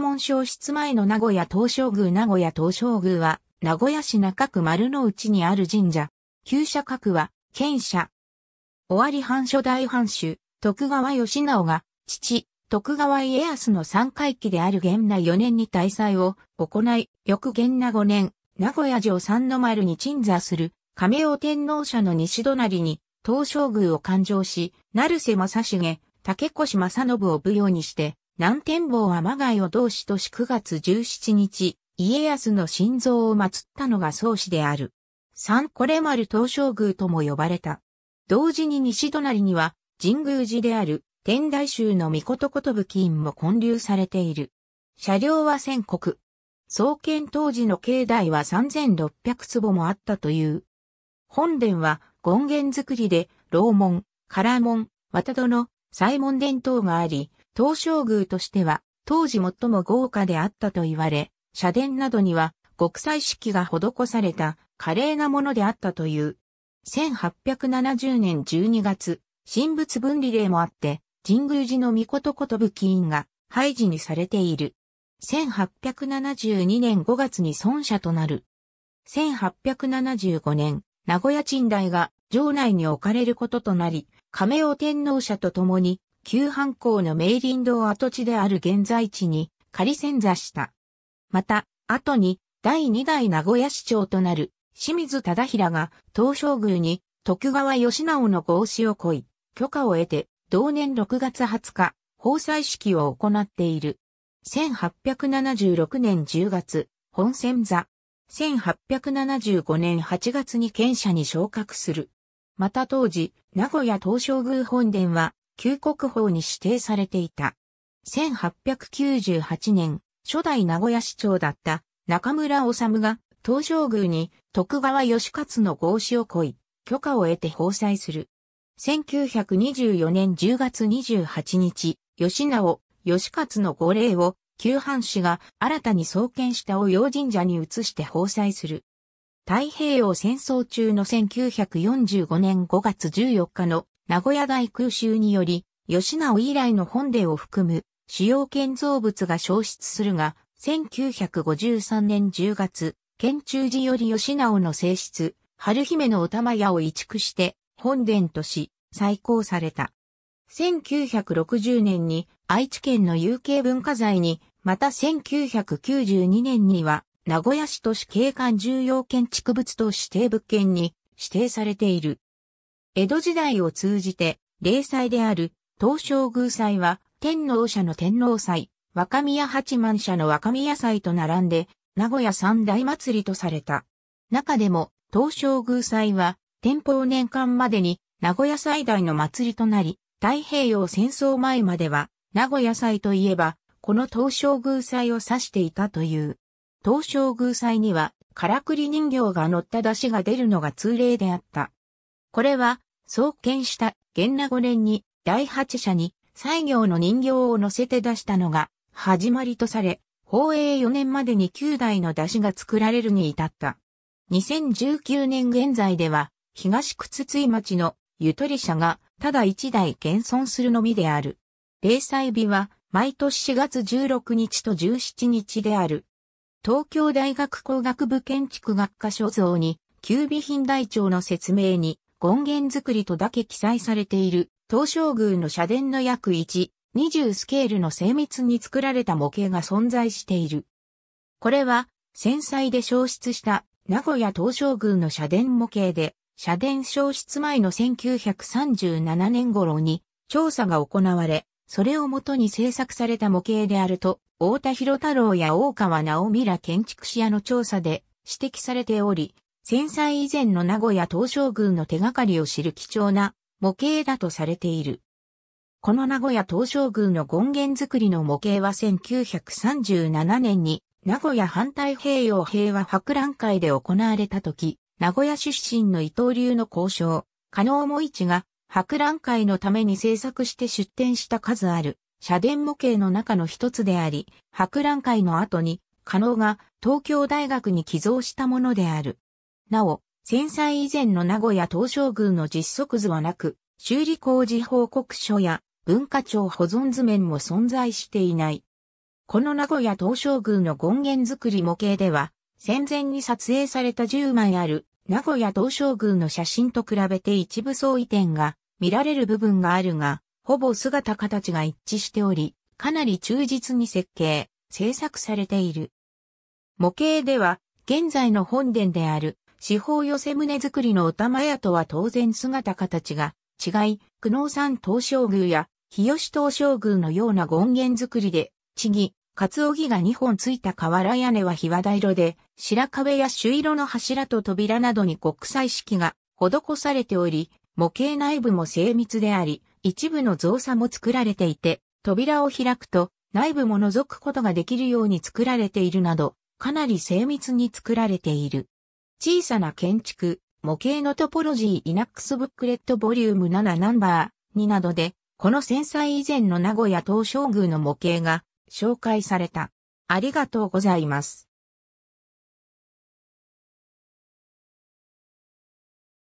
モン消失前の名古屋東照宮名古屋東照宮は、名古屋市中区丸の内にある神社。旧社格は、県社。尾張藩初代藩主、徳川義直が、父、徳川家康の三回忌である元内4年に大祭を行い、翌元名5年、名古屋城三の丸に鎮座する、亀尾天皇社の西隣に、東照宮を勘定し、成瀬正成、竹越正信を奉踊にして、南天坊天貝を同志とし9月17日、家康の心臓を祀ったのが宗師である。三これ丸東照宮とも呼ばれた。同時に西隣には、神宮寺である、天台宗の御事寿院も建立されている。車両は千国。創建当時の境内は3600坪もあったという。本殿は権現造りで、楼門、唐門、綿戸の、西門殿等があり、東照宮としては、当時最も豪華であったと言われ、社殿などには、国際式が施された華麗なものであったという。1870年12月、神仏分離令もあって、神宮寺の御事ことぶき院が廃寺にされている。1872年5月に孫者となる。1875年、名古屋賃代が城内に置かれることとなり、亀尾天皇社と共に旧藩校の明林堂跡地である現在地に仮遷座した。また、後に第2代名古屋市長となる清水忠平が東照宮に徳川義直の合祀をこい、許可を得て同年6月20日、法祭式を行っている。1876年10月、本選座。1875年8月に県社に昇格する。また当時、名古屋東照宮本殿は、旧国宝に指定されていた。1898年、初代名古屋市長だった中村治が東照宮に徳川義勝の合祀を恋、許可を得て放祭する。1924年10月28日、吉直、義勝の御霊を、旧藩士が新たに創建した御用神社に移して放祭する。太平洋戦争中の1945年5月14日の名古屋大空襲により、吉直以来の本殿を含む主要建造物が消失するが、1953年10月、県中寺より吉直の正室、春姫のお玉屋を移築して本殿とし、再興された。1960年に愛知県の有形文化財に、また1992年には名古屋市都市景観重要建築物等指定物件に指定されている。江戸時代を通じて、例祭である、東照宮祭は、天皇社の天皇祭、若宮八幡社の若宮祭と並んで、名古屋三大祭りとされた。中でも、東照宮祭は、天保年間までに、名古屋最大の祭りとなり、太平洋戦争前までは、名古屋祭といえば、この東照宮祭を指していたという。東照宮祭には、からくり人形が乗った出汁が出るのが通例であった。これは、創建した元那五年に第八社に西行の人形を乗せて出したのが始まりとされ、宝永4年までに9台の出汁が作られるに至った。2019年現在では、東靴津井町のゆとり社がただ1台現存するのみである。零細日は毎年4月16日と17日である。東京大学工学部建築学科所蔵に、旧備品台帳の説明に、権限作りとだけ記載されている、東照宮の社殿の約1、20スケールの精密に作られた模型が存在している。これは、戦災で消失した名古屋東照宮の社殿模型で、社殿消失前の1937年頃に調査が行われ、それをもとに制作された模型であると、大田博太郎や大川直美ら建築士屋の調査で指摘されており、戦災以前の名古屋東照宮の手がかりを知る貴重な模型だとされている。この名古屋東照宮の権限作りの模型は1937年に名古屋反対平洋平和博覧会で行われた時、名古屋出身の伊藤流の交渉、加納も一が博覧会のために制作して出展した数ある社殿模型の中の一つであり、博覧会の後に加納が東京大学に寄贈したものである。なお、戦災以前の名古屋東照宮の実測図はなく、修理工事報告書や文化庁保存図面も存在していない。この名古屋東照宮の権限作り模型では、戦前に撮影された10枚ある名古屋東照宮の写真と比べて一部相違点が見られる部分があるが、ほぼ姿形が一致しており、かなり忠実に設計、制作されている。模型では、現在の本殿である四方寄せ胸作りのお玉屋とは当然姿形が違い、久能山東照宮や日吉東照宮のような権現作りで、地つおぎが2本ついた瓦屋根は日和大色で、白壁や朱色の柱と扉などに国際式が施されており、模型内部も精密であり、一部の造作も作られていて、扉を開くと内部も覗くことができるように作られているなど、かなり精密に作られている。小さな建築、模型のトポロジーイナックスブックレットボリューム7ナンバー2などで、この戦災以前の名古屋東照宮の模型が紹介された。ありがとうございます。